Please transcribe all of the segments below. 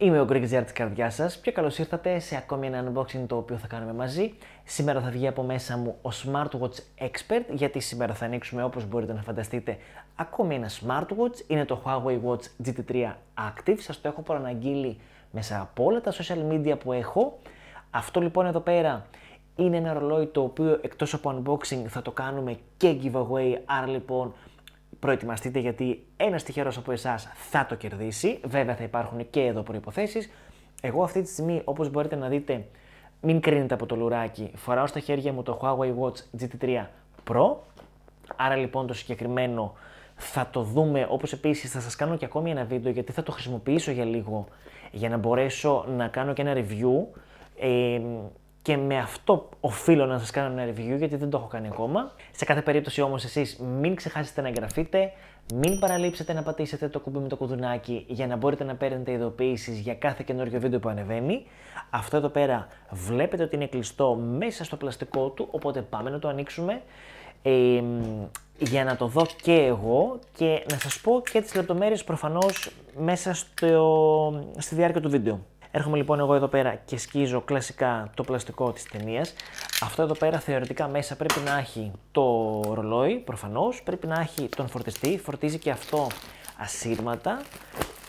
Είμαι ο Greek της τη σας και καλώς ήρθατε σε ακόμη ένα unboxing το οποίο θα κάνουμε μαζί. Σήμερα θα βγει από μέσα μου ο Smartwatch Expert γιατί σήμερα θα ανοίξουμε όπως μπορείτε να φανταστείτε ακόμη ένα Smartwatch. Είναι το Huawei Watch GT3 Active, σας το έχω προαναγγείλει μέσα από όλα τα social media που έχω. Αυτό λοιπόν εδώ πέρα είναι ένα ρολόι το οποίο εκτός από unboxing θα το κάνουμε και giveaway, άρα λοιπόν προετοιμαστείτε γιατί ένας τυχερός από εσάς θα το κερδίσει. Βέβαια θα υπάρχουν και εδώ προϋποθέσεις. Εγώ αυτή τη στιγμή όπως μπορείτε να δείτε μην κρίνετε από το λουράκι. Φοράω στα χέρια μου το Huawei Watch GT3 Pro. Άρα λοιπόν το συγκεκριμένο θα το δούμε όπως επίσης, θα σας κάνω και ακόμη ένα βίντεο γιατί θα το χρησιμοποιήσω για λίγο για να μπορέσω να κάνω και ένα review. Ε, και με αυτό οφείλω να σας κάνω ένα review γιατί δεν το έχω κάνει ακόμα. Σε κάθε περίπτωση όμως εσείς μην ξεχάσετε να εγγραφείτε, μην παραλείψετε να πατήσετε το κουμπί με το κουδουνάκι για να μπορείτε να παίρνετε ειδοποιήσεις για κάθε καινούργιο βίντεο που ανεβαίνει. Αυτό εδώ πέρα βλέπετε ότι είναι κλειστό μέσα στο πλαστικό του, οπότε πάμε να το ανοίξουμε. Ε, για να το δω και εγώ και να σας πω και τις λεπτομέρειες προφανώς μέσα στο, στη διάρκεια του βίντεο. Έρχομαι λοιπόν εγώ εδώ πέρα και σκίζω κλασικά το πλαστικό της ταινίας. Αυτό εδώ πέρα θεωρητικά μέσα πρέπει να έχει το ρολόι προφανώς, πρέπει να έχει τον φορτιστή, φορτίζει και αυτό ασύρματα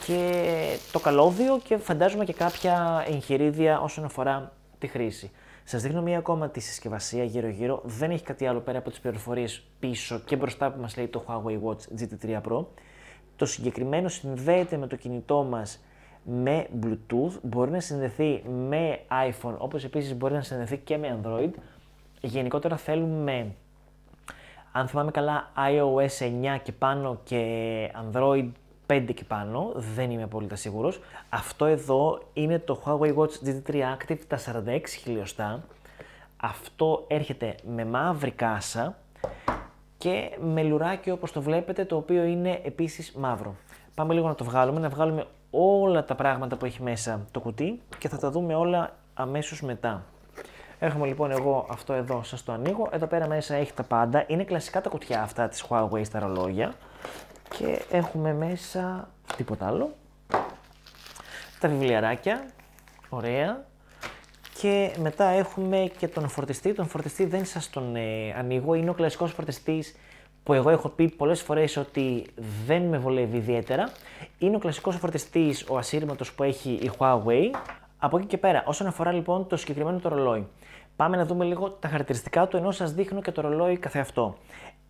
και το καλώδιο και φαντάζομαι και κάποια εγχειρίδια όσον αφορά τη χρήση. Σας δείχνω μία ακόμα τη συσκευασία γύρω-γύρω. Δεν έχει κάτι άλλο πέρα από τις πληροφορίες πίσω και μπροστά που μας λέει το Huawei Watch GT3 Pro. Το συγκεκριμένο συνδέεται με το κινητό μας με Bluetooth, μπορεί να συνδεθεί με iPhone, όπως επίσης μπορεί να συνδεθεί και με Android. Γενικότερα θέλουμε, αν θυμάμαι καλά, iOS 9 και πάνω και Android 5 και πάνω, δεν είμαι απόλυτα σίγουρος. Αυτό εδώ είναι το Huawei Watch GT3 Active, τα 46 χιλιοστά. Αυτό έρχεται με μαύρη κάσα και με λουράκι όπως το βλέπετε, το οποίο είναι επίσης μαύρο. Πάμε λίγο να το βγάλουμε, να βγάλουμε όλα τα πράγματα που έχει μέσα το κουτί και θα τα δούμε όλα αμέσως μετά. Έχουμε λοιπόν εγώ αυτό εδώ, σας το ανοίγω. Εδώ πέρα μέσα έχει τα πάντα. Είναι κλασικά τα κουτιά αυτά της Huawei στα ρολόγια. Και έχουμε μέσα τίποτα άλλο. Τα βιβλιαράκια, ωραία. Και μετά έχουμε και τον φορτιστή. Τον φορτιστή δεν σας τον ε, ανοίγω, είναι ο κλασικός φορτιστής που εγώ έχω πει πολλές φορές ότι δεν με βολεύει ιδιαίτερα, είναι ο κλασικός φορτιστής, ο ασύρματος που έχει η Huawei. Από εκεί και πέρα, όσον αφορά λοιπόν το συγκεκριμένο το ρολόι, πάμε να δούμε λίγο τα χαρακτηριστικά του ενώ σα δείχνω και το ρολόι καθεαυτό.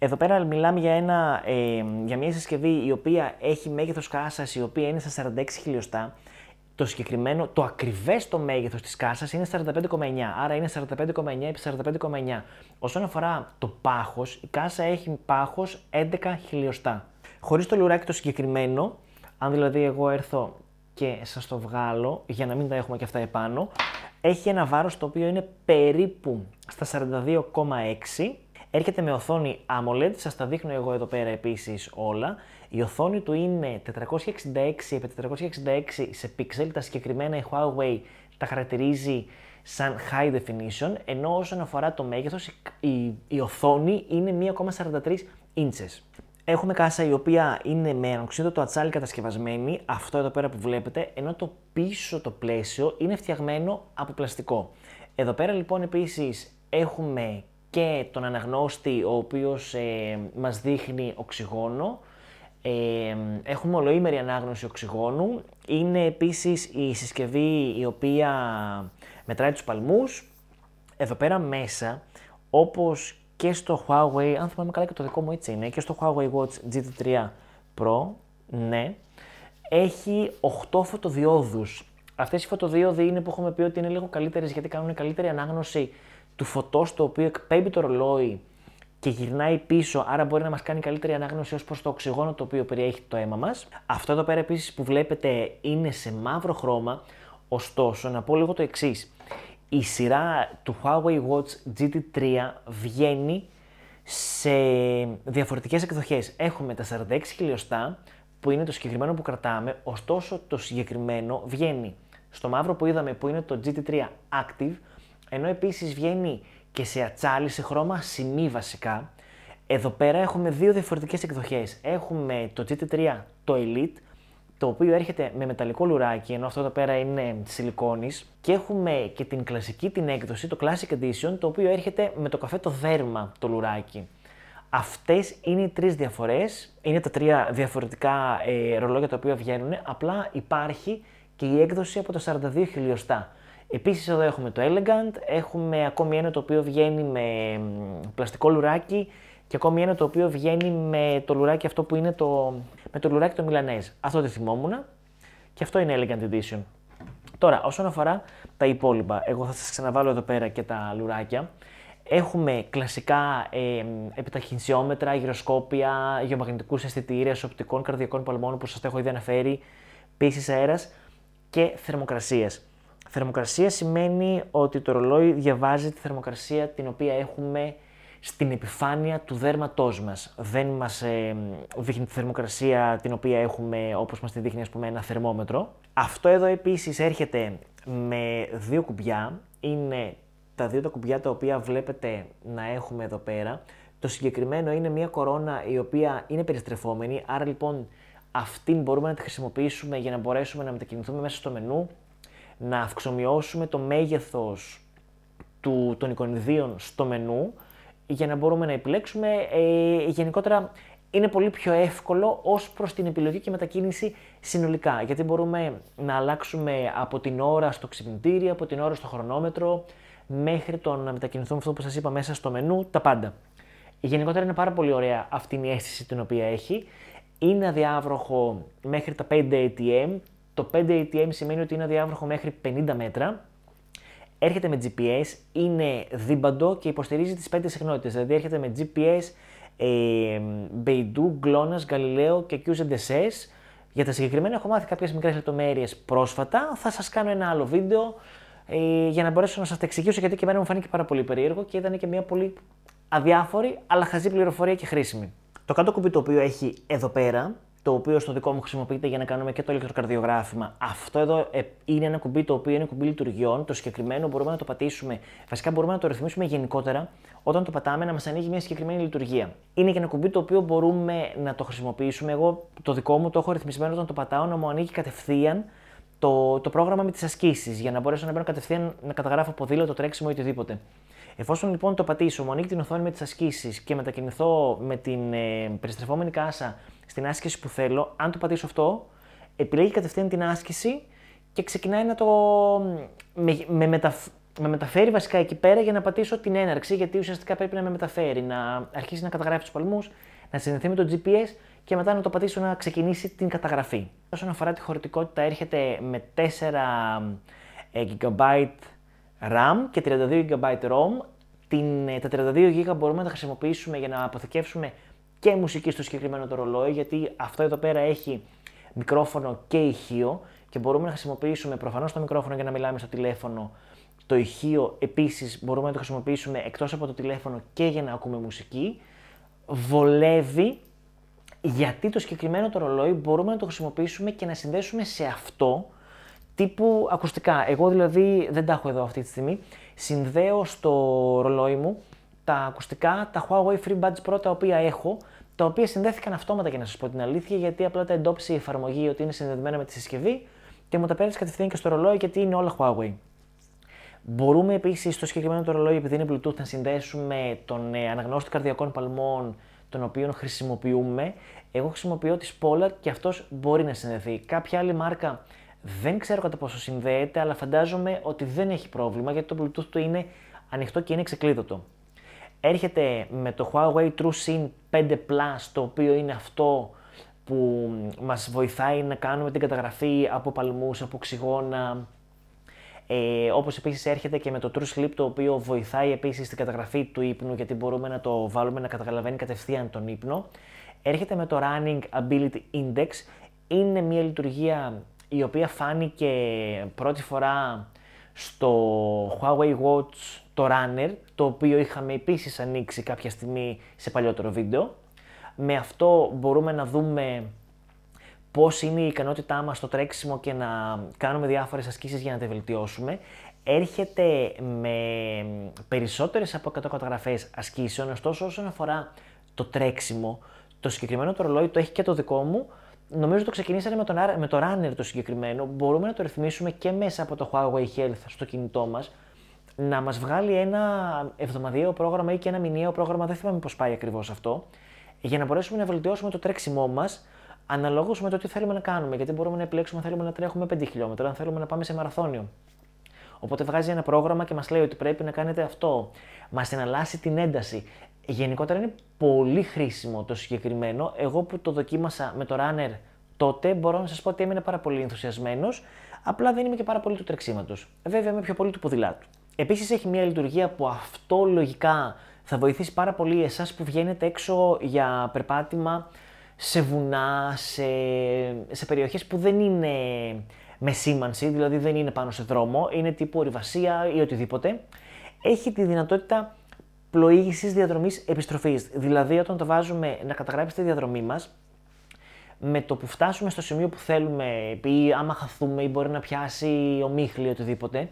Εδώ πέρα μιλάμε για, ένα, ε, για μια συσκευή η οποία έχει μέγεθος κάσα η οποία είναι στα 46 χιλιοστά, το συγκεκριμένο, το ακριβές το μέγεθος της κάσας είναι 45,9. Άρα είναι 45,9 επί 45,9. Όσον αφορά το πάχος, η κάσα έχει πάχος 11 χιλιοστά. Χωρίς το λουράκι το συγκεκριμένο, αν δηλαδή εγώ έρθω και σας το βγάλω για να μην τα έχουμε και αυτά επάνω, έχει ένα βάρος το οποίο είναι περίπου στα 42,6. Έρχεται με οθόνη AMOLED, σας τα δείχνω εγώ εδώ πέρα επίσης όλα. Η οθόνη του είναι 466x466 σε πίξελ, τα συγκεκριμένα η Huawei τα χαρακτηρίζει σαν high definition, ενώ όσον αφορά το μέγεθος, η, οθόνη είναι 1,43 inches. Έχουμε κάσα η οποία είναι με ανοξίδωτο το ατσάλι κατασκευασμένη, αυτό εδώ πέρα που βλέπετε, ενώ το πίσω το πλαίσιο είναι φτιαγμένο από πλαστικό. Εδώ πέρα λοιπόν επίσης έχουμε και τον αναγνώστη ο οποίος ε, μας δείχνει οξυγόνο, ε, έχουμε ολοήμερη ανάγνωση οξυγόνου. Είναι επίσης η συσκευή η οποία μετράει τους παλμούς. Εδώ πέρα μέσα, όπως και στο Huawei, αν θυμάμαι καλά και το δικό μου έτσι είναι, και στο Huawei Watch GT3 Pro, ναι, έχει 8 φωτοδιόδους. Αυτές οι φωτοδιόδοι είναι που έχουμε πει ότι είναι λίγο καλύτερες γιατί κάνουν καλύτερη ανάγνωση του φωτός το οποίο εκπέμπει το ρολόι και γυρνάει πίσω, άρα μπορεί να μας κάνει καλύτερη ανάγνωση ως προς το οξυγόνο το οποίο περιέχει το αίμα μας. Αυτό εδώ πέρα επίσης που βλέπετε είναι σε μαύρο χρώμα. Ωστόσο, να πω λίγο το εξής. Η σειρά του Huawei Watch GT3 βγαίνει σε διαφορετικές εκδοχές. Έχουμε τα 46 χιλιοστά που είναι το συγκεκριμένο που κρατάμε, ωστόσο το συγκεκριμένο βγαίνει στο μαύρο που είδαμε που είναι το GT3 Active, ενώ επίσης βγαίνει και σε ατσάλι, σε χρώμα ασημί βασικά. Εδώ πέρα έχουμε δύο διαφορετικές εκδοχές. Έχουμε το GT3, το Elite, το οποίο έρχεται με μεταλλικό λουράκι, ενώ αυτό εδώ πέρα είναι σιλικόνης. Και έχουμε και την κλασική την έκδοση, το Classic Edition, το οποίο έρχεται με το καφέ το δέρμα το λουράκι. Αυτές είναι οι τρεις διαφορές, είναι τα τρία διαφορετικά ε, ρολόγια τα οποία βγαίνουν, απλά υπάρχει και η έκδοση από τα 42 χιλιοστά. Επίσης εδώ έχουμε το Elegant, έχουμε ακόμη ένα το οποίο βγαίνει με πλαστικό λουράκι και ακόμη ένα το οποίο βγαίνει με το λουράκι αυτό που είναι το, με το λουράκι το Μιλανέζ. Αυτό το θυμόμουν και αυτό είναι Elegant Edition. Τώρα, όσον αφορά τα υπόλοιπα, εγώ θα σας ξαναβάλω εδώ πέρα και τα λουράκια. Έχουμε κλασικά ε, επιταχυνσιόμετρα, γυροσκόπια, γεωμαγνητικούς αισθητήρες, οπτικών, καρδιακών παλμών που σας έχω ήδη αναφέρει, πίσης αέρας και θερμοκρασίες. Θερμοκρασία σημαίνει ότι το ρολόι διαβάζει τη θερμοκρασία την οποία έχουμε στην επιφάνεια του δέρματός μας. Δεν μας ε, δείχνει τη θερμοκρασία την οποία έχουμε όπως μας τη δείχνει ας πούμε ένα θερμόμετρο. Αυτό εδώ επίσης έρχεται με δύο κουμπιά. Είναι τα δύο τα κουμπιά τα οποία βλέπετε να έχουμε εδώ πέρα. Το συγκεκριμένο είναι μια κορώνα η οποία είναι περιστρεφόμενη, άρα λοιπόν αυτήν μπορούμε να τη χρησιμοποιήσουμε για να μπορέσουμε να μετακινηθούμε μέσα στο μενού να αυξομοιώσουμε το μέγεθος του, των εικονιδίων στο μενού για να μπορούμε να επιλέξουμε. Ε, γενικότερα είναι πολύ πιο εύκολο ως προς την επιλογή και μετακίνηση συνολικά, γιατί μπορούμε να αλλάξουμε από την ώρα στο ξυπνητήρι, από την ώρα στο χρονόμετρο, μέχρι το να μετακινηθούμε αυτό που σας είπα μέσα στο μενού, τα πάντα. Γενικότερα είναι πάρα πολύ ωραία αυτή η αίσθηση την οποία έχει. Είναι αδιάβροχο μέχρι τα 5 ATM το 5 ATM σημαίνει ότι είναι αδιάβροχο μέχρι 50 μέτρα. Έρχεται με GPS, είναι δίμπαντο και υποστηρίζει τις 5 συχνότητες. Δηλαδή έρχεται με GPS, ε, Beidou, Glonass, Galileo και QZSS. Για τα συγκεκριμένα έχω μάθει κάποιες μικρές λεπτομέρειες πρόσφατα. Θα σας κάνω ένα άλλο βίντεο ε, για να μπορέσω να σας τα εξηγήσω γιατί και εμένα μου φάνηκε πάρα πολύ περίεργο και ήταν και μια πολύ αδιάφορη αλλά χαζή πληροφορία και χρήσιμη. Το κάτω κουμπί το οποίο έχει εδώ πέρα το οποίο στο δικό μου χρησιμοποιείται για να κάνουμε και το ηλεκτροκαρδιογράφημα. Αυτό εδώ ε, είναι ένα κουμπί το οποίο είναι κουμπί λειτουργιών. Το συγκεκριμένο μπορούμε να το πατήσουμε. Βασικά μπορούμε να το ρυθμίσουμε γενικότερα όταν το πατάμε να μας ανοίγει μια συγκεκριμένη λειτουργία. Είναι και ένα κουμπί το οποίο μπορούμε να το χρησιμοποιήσουμε. Εγώ το δικό μου το έχω ρυθμισμένο όταν το πατάω να μου ανοίγει κατευθείαν το, το πρόγραμμα με τις ασκήσεις για να μπορέσω να μπαίνω κατευθείαν να καταγράφω ποδήλατο, τρέξιμο ή οτιδήποτε. Εφόσον λοιπόν το πατήσω, μου ανοίγει την οθόνη με τις ασκήσεις και μετακινηθώ με την ε, περιστρεφόμενη κάσα στην άσκηση που θέλω, αν το πατήσω αυτό, επιλέγει κατευθείαν την άσκηση και ξεκινάει να το. με, με, με μεταφέρει βασικά εκεί πέρα για να πατήσω την έναρξη, γιατί ουσιαστικά πρέπει να με μεταφέρει, να αρχίσει να καταγράφει τους παλμούς, να συνδεθεί με το GPS και μετά να το πατήσω να ξεκινήσει την καταγραφή. Όσον αφορά τη χωρητικότητα, έρχεται με 4 ε, GB RAM και 32 GB ROM. Την, ε, τα 32 GB μπορούμε να τα χρησιμοποιήσουμε για να αποθηκεύσουμε και μουσική στο συγκεκριμένο το ρολόι, γιατί αυτό εδώ πέρα έχει μικρόφωνο και ηχείο και μπορούμε να χρησιμοποιήσουμε προφανώς το μικρόφωνο για να μιλάμε στο τηλέφωνο. Το ηχείο επίσης μπορούμε να το χρησιμοποιήσουμε εκτός από το τηλέφωνο και για να ακούμε μουσική. Βολεύει γιατί το συγκεκριμένο το ρολόι μπορούμε να το χρησιμοποιήσουμε και να συνδέσουμε σε αυτό τύπου ακουστικά. Εγώ δηλαδή δεν τα έχω εδώ αυτή τη στιγμή. Συνδέω στο ρολόι μου τα ακουστικά, τα Huawei Buds Pro τα οποία έχω τα οποία συνδέθηκαν αυτόματα για να σας πω την αλήθεια, γιατί απλά τα εντόπισε η εφαρμογή ότι είναι συνδεδεμένα με τη συσκευή και μου τα πέρασε κατευθείαν και στο ρολόι γιατί είναι όλα Huawei. Μπορούμε επίσης στο συγκεκριμένο το ρολόι, επειδή είναι Bluetooth, να συνδέσουμε τον ε, αναγνώστη καρδιακών παλμών, τον οποίο χρησιμοποιούμε. Εγώ χρησιμοποιώ τη Spolar και αυτός μπορεί να συνδεθεί. Κάποια άλλη μάρκα δεν ξέρω κατά πόσο συνδέεται, αλλά φαντάζομαι ότι δεν έχει πρόβλημα γιατί το Bluetooth του είναι ανοιχτό και είναι ξεκλείδωτο έρχεται με το Huawei TrueSync 5 Plus, το οποίο είναι αυτό που μας βοηθάει να κάνουμε την καταγραφή από παλμούς, από ξυγόνα. ε, όπως επίσης έρχεται και με το True Sleep, το οποίο βοηθάει επίσης την καταγραφή του ύπνου, γιατί μπορούμε να το βάλουμε να καταλαβαίνει κατευθείαν τον ύπνο. Έρχεται με το Running Ability Index, είναι μια λειτουργία η οποία φάνηκε πρώτη φορά στο Huawei Watch το Runner, το οποίο είχαμε επίσης ανοίξει κάποια στιγμή σε παλιότερο βίντεο. Με αυτό μπορούμε να δούμε πώς είναι η ικανότητά μας στο τρέξιμο και να κάνουμε διάφορες ασκήσεις για να τα βελτιώσουμε. Έρχεται με περισσότερες από 100 καταγραφές ασκήσεων, ωστόσο όσον αφορά το τρέξιμο, το συγκεκριμένο το ρολόι το έχει και το δικό μου, Νομίζω το ξεκινήσαμε με, με το Runner το συγκεκριμένο. Μπορούμε να το ρυθμίσουμε και μέσα από το Huawei Health στο κινητό μας. να μας βγάλει ένα εβδομαδιαίο πρόγραμμα ή και ένα μηνιαίο πρόγραμμα, δεν θυμάμαι πώς πάει ακριβώς αυτό, για να μπορέσουμε να βελτιώσουμε το τρέξιμό μας αναλόγως με το τι θέλουμε να κάνουμε. Γιατί μπορούμε να επιλέξουμε αν θέλουμε να τρέχουμε 5 χιλιόμετρα, αν θέλουμε να πάμε σε μαραθώνιο. Οπότε βγάζει ένα πρόγραμμα και μας λέει ότι πρέπει να κάνετε αυτό. Μας εναλλάσσει την ένταση γενικότερα είναι πολύ χρήσιμο το συγκεκριμένο. Εγώ που το δοκίμασα με το runner τότε μπορώ να σας πω ότι έμεινα πάρα πολύ ενθουσιασμένος, απλά δεν είμαι και πάρα πολύ του τρεξίματος. Βέβαια είμαι πιο πολύ του ποδηλάτου. Επίσης, έχει μια λειτουργία που αυτό λογικά θα βοηθήσει πάρα πολύ εσάς που βγαίνετε έξω για περπάτημα σε βουνά, σε, σε περιοχές που δεν είναι με σήμανση, δηλαδή δεν είναι πάνω σε δρόμο, είναι τύπου ορειβασία ή οτιδήποτε. Έχει τη δυνατότητα πλοήγησης διαδρομής επιστροφής. Δηλαδή, όταν το βάζουμε να καταγράψει τη διαδρομή μας, με το που φτάσουμε στο σημείο που θέλουμε, ή άμα χαθούμε, ή μπορεί να πιάσει ομίχλη ή οτιδήποτε,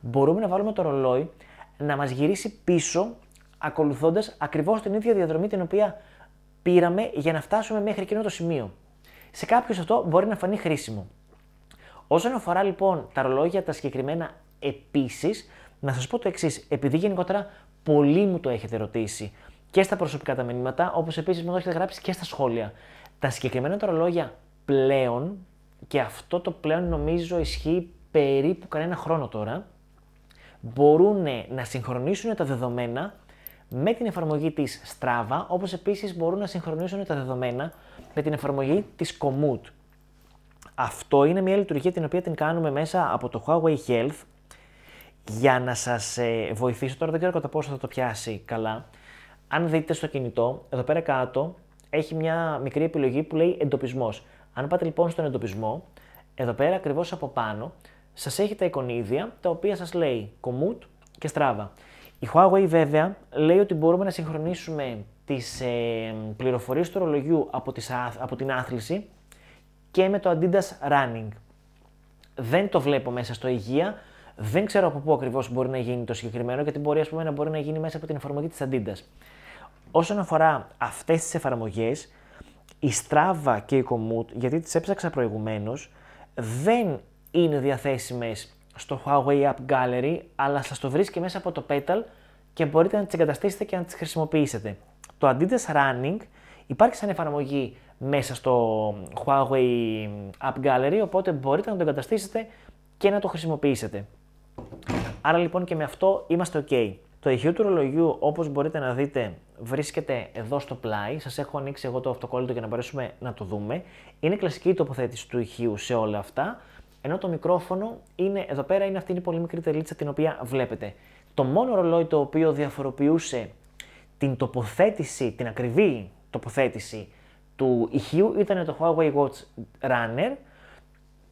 μπορούμε να βάλουμε το ρολόι να μας γυρίσει πίσω ακολουθώντας ακριβώς την ίδια διαδρομή την οποία πήραμε για να φτάσουμε μέχρι εκείνο το σημείο. Σε κάποιους αυτό μπορεί να φανεί χρήσιμο. Όσον αφορά λοιπόν τα ρολόγια τα συγκεκριμένα επίσης, να σας πω το εξής, επειδή γενικότερα πολλοί μου το έχετε ρωτήσει και στα προσωπικά τα μηνύματα, όπως επίσης μου το έχετε γράψει και στα σχόλια. Τα συγκεκριμένα τώρα λόγια πλέον, και αυτό το πλέον νομίζω ισχύει περίπου κανένα χρόνο τώρα, μπορούν να συγχρονίσουν τα δεδομένα με την εφαρμογή της Strava, όπως επίσης μπορούν να συγχρονίσουν τα δεδομένα με την εφαρμογή της Komoot. Αυτό είναι μια λειτουργία την οποία την κάνουμε μέσα από το Huawei Health, για να σας ε, βοηθήσω. Τώρα δεν ξέρω κατά πόσο θα το πιάσει καλά. Αν δείτε στο κινητό, εδώ πέρα κάτω έχει μια μικρή επιλογή που λέει εντοπισμός. Αν πάτε λοιπόν στον εντοπισμό, εδώ πέρα ακριβώς από πάνω, σας έχει τα εικονίδια τα οποία σας λέει Κομμούτ και Strava. Η Huawei βέβαια λέει ότι μπορούμε να συγχρονίσουμε τις ε, πληροφορίες του ρολογιού από, τις, από την άθληση και με το Adidas Running. Δεν το βλέπω μέσα στο υγεία, δεν ξέρω από πού ακριβώς μπορεί να γίνει το συγκεκριμένο, γιατί μπορεί ας να μπορεί να γίνει μέσα από την εφαρμογή της αντίτα. Όσον αφορά αυτές τις εφαρμογές, η Strava και η Komoot, γιατί τις έψαξα προηγουμένως, δεν είναι διαθέσιμες στο Huawei App Gallery, αλλά σας το βρίσκει μέσα από το Petal και μπορείτε να τις εγκαταστήσετε και να τις χρησιμοποιήσετε. Το Adidas Running υπάρχει σαν εφαρμογή μέσα στο Huawei App Gallery, οπότε μπορείτε να το εγκαταστήσετε και να το χρησιμοποιήσετε. Άρα λοιπόν και με αυτό είμαστε ok. Το ηχείο του ρολογιού, όπως μπορείτε να δείτε, βρίσκεται εδώ στο πλάι. Σας έχω ανοίξει εγώ το αυτοκόλλητο για να μπορέσουμε να το δούμε. Είναι κλασική η τοποθέτηση του ηχείου σε όλα αυτά. Ενώ το μικρόφωνο είναι εδώ πέρα, είναι αυτή η πολύ μικρή τελίτσα την οποία βλέπετε. Το μόνο ρολόι το οποίο διαφοροποιούσε την τοποθέτηση, την ακριβή τοποθέτηση του ηχείου ήταν το Huawei Watch Runner,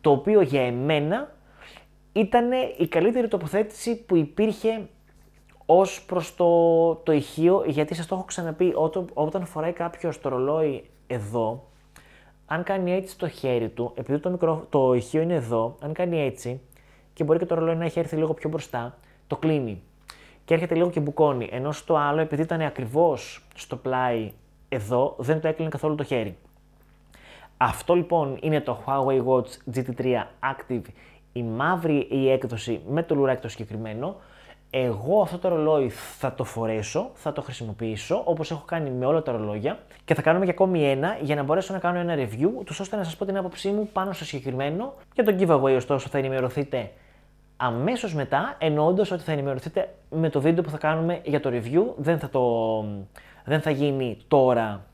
το οποίο για εμένα ήταν η καλύτερη τοποθέτηση που υπήρχε ως προς το, το ηχείο, γιατί σας το έχω ξαναπεί, ό, όταν φοράει κάποιος το ρολόι εδώ, αν κάνει έτσι το χέρι του, επειδή το, μικρό, το ηχείο είναι εδώ, αν κάνει έτσι και μπορεί και το ρολόι να έχει έρθει λίγο πιο μπροστά, το κλείνει και έρχεται λίγο και μπουκώνει. Ενώ στο άλλο, επειδή ήταν ακριβώς στο πλάι εδώ, δεν το έκλεινε καθόλου το χέρι. Αυτό λοιπόν είναι το Huawei Watch GT3 Active η μαύρη η έκδοση με το λουράκι το συγκεκριμένο, εγώ αυτό το ρολόι θα το φορέσω, θα το χρησιμοποιήσω όπως έχω κάνει με όλα τα ρολόγια και θα κάνουμε και ακόμη ένα για να μπορέσω να κάνω ένα review τους ώστε να σας πω την άποψή μου πάνω στο συγκεκριμένο και τον giveaway ωστόσο θα ενημερωθείτε αμέσως μετά εννοώντας ότι θα ενημερωθείτε με το βίντεο που θα κάνουμε για το review δεν θα, το, δεν θα γίνει τώρα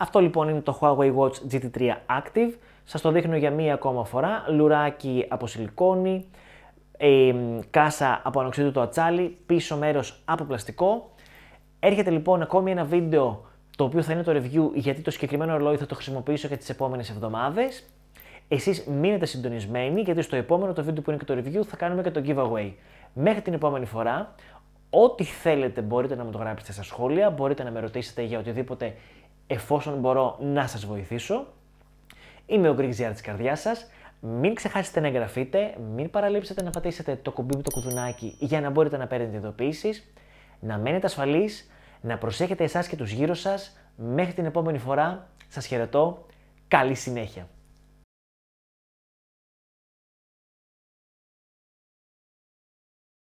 Αυτό λοιπόν είναι το Huawei Watch GT3 Active. Σας το δείχνω για μία ακόμα φορά. Λουράκι από σιλικόνη, ε, κάσα από το ατσάλι, πίσω μέρος από πλαστικό. Έρχεται λοιπόν ακόμη ένα βίντεο το οποίο θα είναι το review γιατί το συγκεκριμένο ρολόι θα το χρησιμοποιήσω και τις επόμενες εβδομάδες. Εσείς μείνετε συντονισμένοι γιατί στο επόμενο το βίντεο που είναι και το review θα κάνουμε και το giveaway. Μέχρι την επόμενη φορά, ό,τι θέλετε μπορείτε να μου το γράψετε στα σχόλια, μπορείτε να με ρωτήσετε για οτιδήποτε εφόσον μπορώ να σας βοηθήσω. Είμαι ο Ζιαρ της καρδιάς σας. Μην ξεχάσετε να εγγραφείτε, μην παραλείψετε να πατήσετε το κουμπί με το κουδουνάκι για να μπορείτε να παίρνετε ειδοποιήσεις, να μένετε ασφαλείς, να προσέχετε εσάς και τους γύρω σας. Μέχρι την επόμενη φορά, σας χαιρετώ. Καλή συνέχεια.